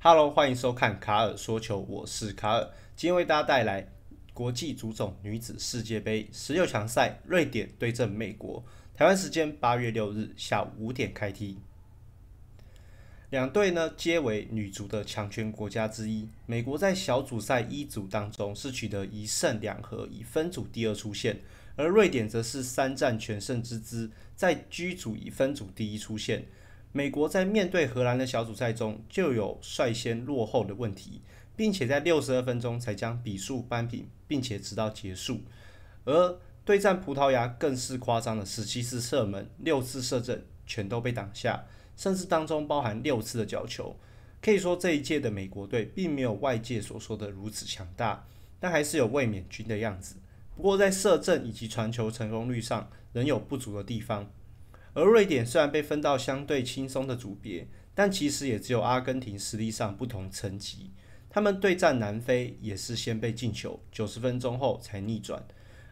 Hello，欢迎收看卡尔说球，我是卡尔。今天为大家带来国际足总女子世界杯十六强赛，瑞典对阵美国。台湾时间八月六日下午五点开踢。两队呢，皆为女足的强权国家之一。美国在小组赛一组当中是取得一胜两和，以分组第二出线；而瑞典则是三战全胜之姿，在居组以分组第一出线。美国在面对荷兰的小组赛中就有率先落后的问题，并且在六十二分钟才将比数扳平，并且直到结束。而对战葡萄牙更是夸张的十七次射门，六次射正全都被挡下，甚至当中包含六次的角球。可以说这一届的美国队并没有外界所说的如此强大，但还是有卫冕军的样子。不过在射正以及传球成功率上仍有不足的地方。而瑞典虽然被分到相对轻松的组别，但其实也只有阿根廷实力上不同层级。他们对战南非也是先被进球，九十分钟后才逆转。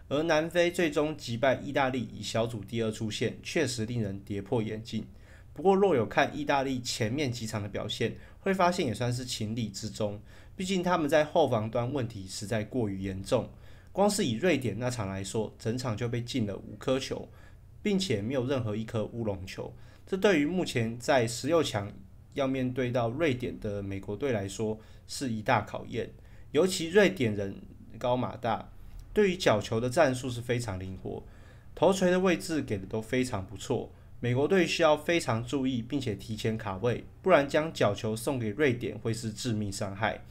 而南非最终击败意大利，以小组第二出线，确实令人跌破眼镜。不过，若有看意大利前面几场的表现，会发现也算是情理之中。毕竟他们在后防端问题实在过于严重，光是以瑞典那场来说，整场就被进了五颗球。并且没有任何一颗乌龙球，这对于目前在十六强要面对到瑞典的美国队来说是一大考验。尤其瑞典人高马大，对于角球的战术是非常灵活，头锤的位置给的都非常不错。美国队需要非常注意，并且提前卡位，不然将角球送给瑞典会是致命伤害。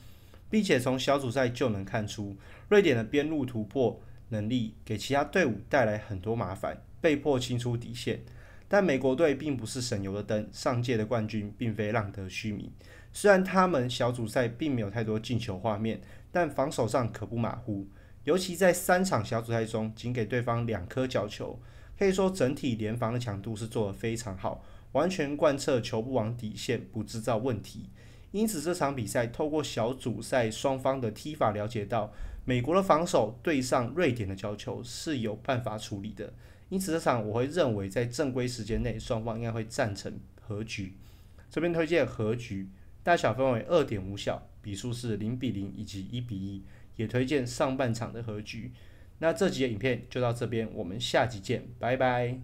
并且从小组赛就能看出，瑞典的边路突破能力给其他队伍带来很多麻烦。被迫清出底线，但美国队并不是省油的灯。上届的冠军并非浪得虚名。虽然他们小组赛并没有太多进球画面，但防守上可不马虎。尤其在三场小组赛中，仅给对方两颗角球，可以说整体联防的强度是做得非常好，完全贯彻球不往底线，不制造问题。因此，这场比赛透过小组赛双方的踢法了解到，美国的防守对上瑞典的角球是有办法处理的。因此这场我会认为在正规时间内双方应该会战成和局，这边推荐和局大小分为二点无效，比数是零比零以及一比一，也推荐上半场的和局。那这集的影片就到这边，我们下集见，拜拜。